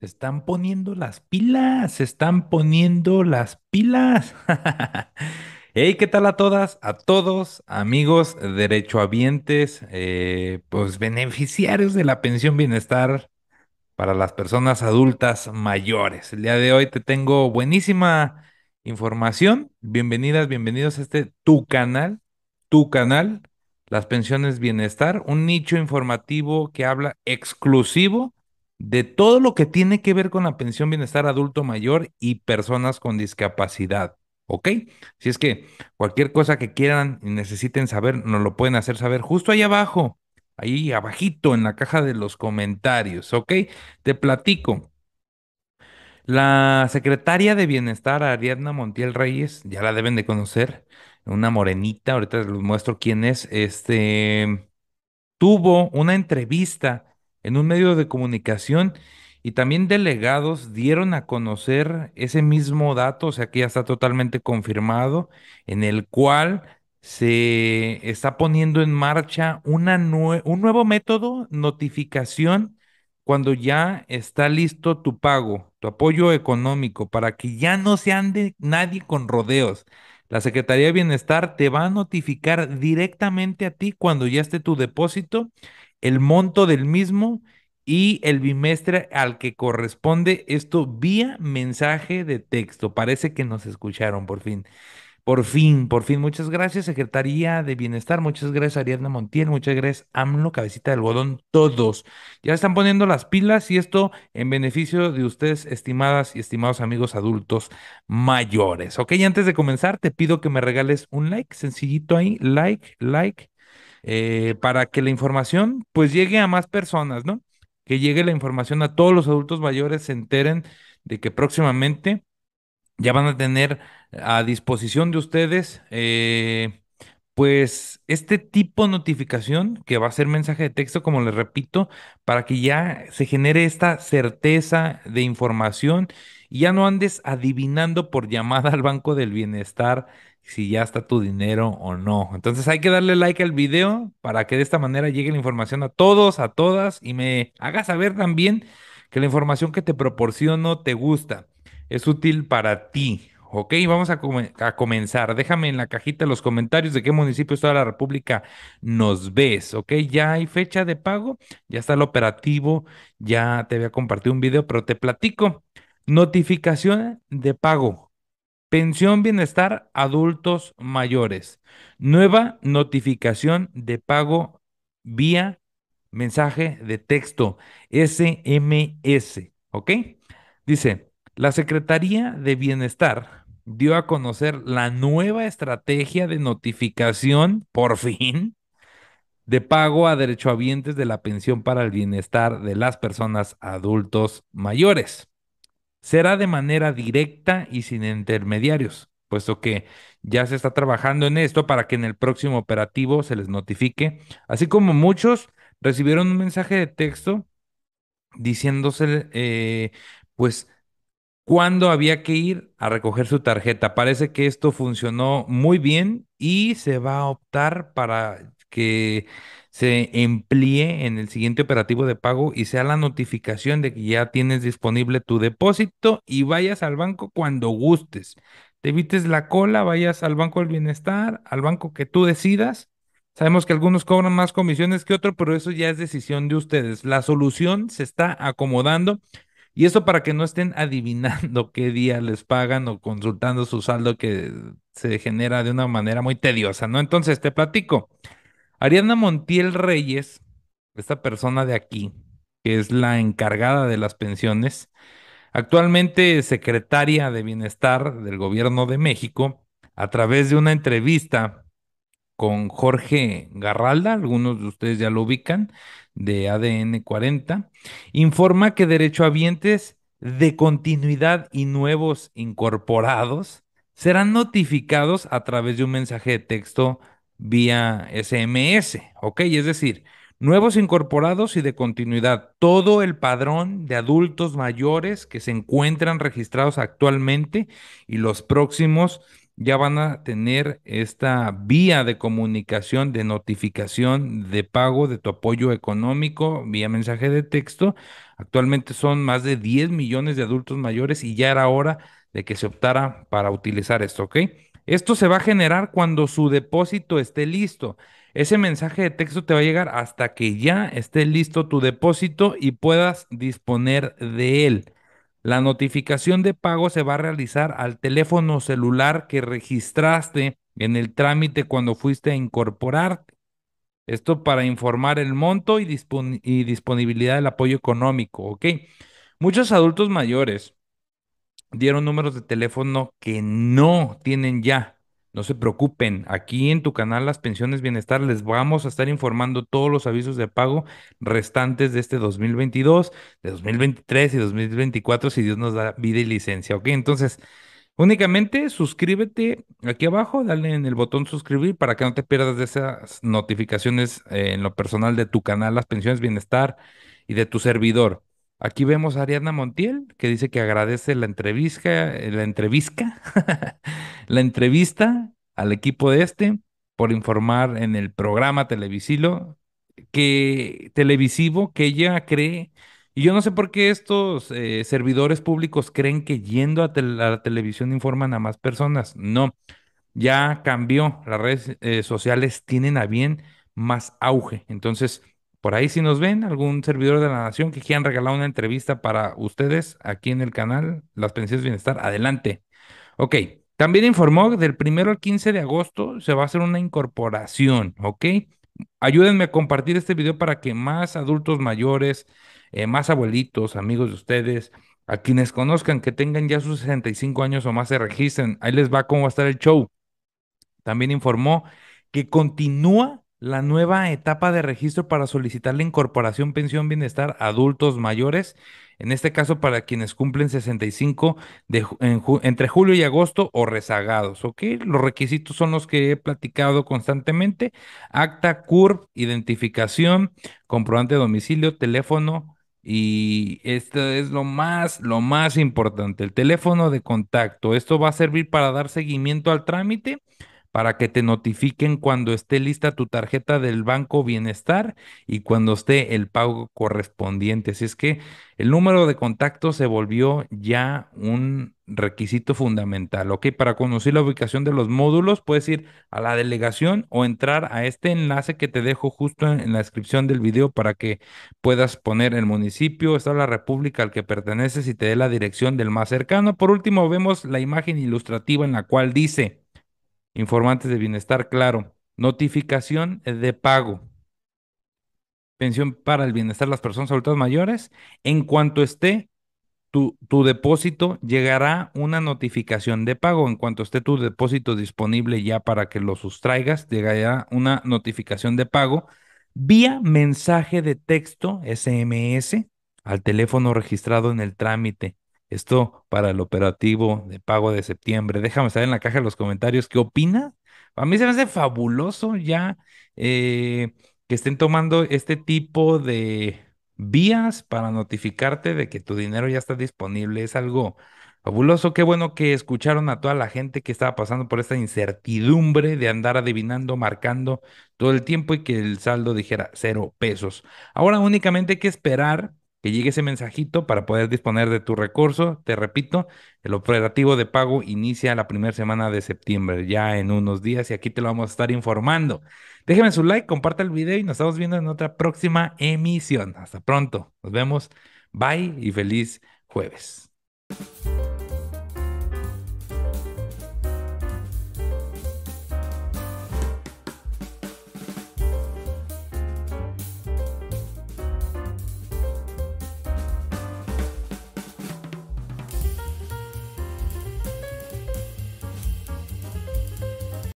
Se están poniendo las pilas, se están poniendo las pilas. hey, ¿qué tal a todas, a todos, amigos derechohabientes, eh, pues beneficiarios de la pensión bienestar para las personas adultas mayores? El día de hoy te tengo buenísima información. Bienvenidas, bienvenidos a este tu canal, tu canal, las pensiones bienestar, un nicho informativo que habla exclusivo de todo lo que tiene que ver con la pensión bienestar adulto mayor y personas con discapacidad. ¿Ok? Si es que cualquier cosa que quieran y necesiten saber, nos lo pueden hacer saber justo ahí abajo, ahí abajito en la caja de los comentarios. ¿Ok? Te platico. La secretaria de Bienestar, Ariadna Montiel Reyes, ya la deben de conocer, una morenita, ahorita les muestro quién es, este, tuvo una entrevista en un medio de comunicación y también delegados dieron a conocer ese mismo dato, o sea que ya está totalmente confirmado, en el cual se está poniendo en marcha un nuevo método, notificación, cuando ya está listo tu pago, tu apoyo económico, para que ya no se ande nadie con rodeos. La Secretaría de Bienestar te va a notificar directamente a ti cuando ya esté tu depósito, el monto del mismo y el bimestre al que corresponde esto vía mensaje de texto. Parece que nos escucharon por fin. Por fin, por fin, muchas gracias, Secretaría de Bienestar, muchas gracias, Ariadna Montiel, muchas gracias, AMLO, Cabecita del Algodón, todos. Ya están poniendo las pilas y esto en beneficio de ustedes, estimadas y estimados amigos adultos mayores. Ok, antes de comenzar, te pido que me regales un like, sencillito ahí, like, like, eh, para que la información pues llegue a más personas, ¿no? Que llegue la información a todos los adultos mayores, se enteren de que próximamente ya van a tener a disposición de ustedes, eh, pues este tipo de notificación que va a ser mensaje de texto, como les repito, para que ya se genere esta certeza de información y ya no andes adivinando por llamada al Banco del Bienestar si ya está tu dinero o no. Entonces hay que darle like al video para que de esta manera llegue la información a todos, a todas y me haga saber también que la información que te proporciono te gusta es útil para ti. Ok, vamos a, comenzar. Déjame en la cajita los comentarios de qué municipios de toda la República nos ves. Ok, ya hay fecha de pago, ya está el operativo, ya te voy a compartir un video, pero te platico. Notificación de pago. Pensión Bienestar Adultos Mayores. Nueva notificación de pago vía mensaje de texto SMS. ¿Ok? Dice, la Secretaría de Bienestar dio a conocer la nueva estrategia de notificación, por fin, de pago a derechohabientes de la pensión para el bienestar de las personas adultos mayores. Será de manera directa y sin intermediarios, puesto que ya se está trabajando en esto para que en el próximo operativo se les notifique, así como muchos recibieron un mensaje de texto diciéndose, eh, pues, cuando había que ir a recoger su tarjeta. Parece que esto funcionó muy bien y se va a optar para que se emplee en el siguiente operativo de pago y sea la notificación de que ya tienes disponible tu depósito y vayas al banco cuando gustes. Te evites la cola, vayas al Banco del Bienestar, al banco que tú decidas. Sabemos que algunos cobran más comisiones que otros, pero eso ya es decisión de ustedes. La solución se está acomodando y eso para que no estén adivinando qué día les pagan o consultando su saldo que se genera de una manera muy tediosa, ¿no? Entonces, te platico. Ariana Montiel Reyes, esta persona de aquí, que es la encargada de las pensiones, actualmente secretaria de Bienestar del Gobierno de México, a través de una entrevista con Jorge Garralda, algunos de ustedes ya lo ubican, de ADN 40, informa que derechohabientes de continuidad y nuevos incorporados serán notificados a través de un mensaje de texto vía SMS, ¿ok? Es decir, nuevos incorporados y de continuidad, todo el padrón de adultos mayores que se encuentran registrados actualmente y los próximos ya van a tener esta vía de comunicación, de notificación, de pago de tu apoyo económico vía mensaje de texto. Actualmente son más de 10 millones de adultos mayores y ya era hora de que se optara para utilizar esto, ¿ok? Esto se va a generar cuando su depósito esté listo. Ese mensaje de texto te va a llegar hasta que ya esté listo tu depósito y puedas disponer de él. La notificación de pago se va a realizar al teléfono celular que registraste en el trámite cuando fuiste a incorporarte. Esto para informar el monto y, disponibilidad del apoyo económico, Muchos adultos mayores dieron números de teléfono que no tienen ya. No se preocupen, aquí en tu canal Las Pensiones Bienestar les vamos a estar informando todos los avisos de pago restantes de este 2022, de 2023 y 2024 si Dios nos da vida y licencia, ¿ok? Entonces, únicamente suscríbete aquí abajo, dale en el botón suscribir para que no te pierdas de esas notificaciones eh, en lo personal de tu canal Las Pensiones Bienestar y de tu servidor. Aquí vemos a Ariana Montiel, que dice que agradece la entrevista, eh, la entrevista, la entrevista al equipo de este por informar en el programa televisivo que, televisivo que ella cree. Y yo no sé por qué estos eh, servidores públicos creen que yendo a, la televisión informan a más personas. No, ya cambió. Las redes eh, sociales tienen a bien más auge. Entonces, por ahí si nos ven, algún servidor de la nación que quieran regalar una entrevista para ustedes aquí en el canal, las pensiones bienestar, adelante. Ok, también informó que del primero al 15 de agosto se va a hacer una incorporación, ¿ok? Ayúdenme a compartir este video para que más adultos mayores, eh, más abuelitos, amigos de ustedes, a quienes conozcan que tengan ya sus 65 años o más se registren. Ahí les va cómo va a estar el show. También informó que continúa la nueva etapa de registro para solicitar la incorporación pensión bienestar a adultos mayores, en este caso para quienes cumplen 65 entre julio y agosto o rezagados, ¿ok? Los requisitos son los que he platicado constantemente, acta, CURP, identificación, comprobante de domicilio, teléfono y esto es lo más, lo más importante, el teléfono de contacto. Esto va a servir para dar seguimiento al trámite para que te notifiquen cuando esté lista tu tarjeta del Banco Bienestar y cuando esté el pago correspondiente. Así es que el número de contacto se volvió ya un requisito fundamental. Ok, para conocer la ubicación de los módulos, puedes ir a la delegación o entrar a este enlace que te dejo justo en, la descripción del video para que puedas poner el municipio, está la república al que perteneces y te dé la dirección del más cercano. Por último, vemos la imagen ilustrativa en la cual dice informantes de bienestar, claro. Notificación de pago. Pensión para el bienestar de las personas adultas mayores. En cuanto esté tu, tu, depósito, llegará una notificación de pago. En cuanto esté tu depósito disponible ya para que lo sustraigas, llegará una notificación de pago vía mensaje de texto SMS al teléfono registrado en el trámite esto para el operativo de pago de septiembre. Déjame saber en la caja de los comentarios qué opina. A mí se me hace fabuloso ya eh, que estén tomando este tipo de vías para notificarte de que tu dinero ya está disponible. Es algo fabuloso. Qué bueno que escucharon a toda la gente que estaba pasando por esta incertidumbre de andar adivinando, marcando todo el tiempo y que el saldo dijera cero pesos. Ahora únicamente hay que esperar que llegue ese mensajito para poder disponer de tu recurso. Te repito, el operativo de pago inicia la primera semana de septiembre, ya en unos días, y aquí te lo vamos a estar informando. Déjeme su like, comparte el video y nos estamos viendo en otra próxima emisión. Hasta pronto, nos vemos, bye y feliz jueves.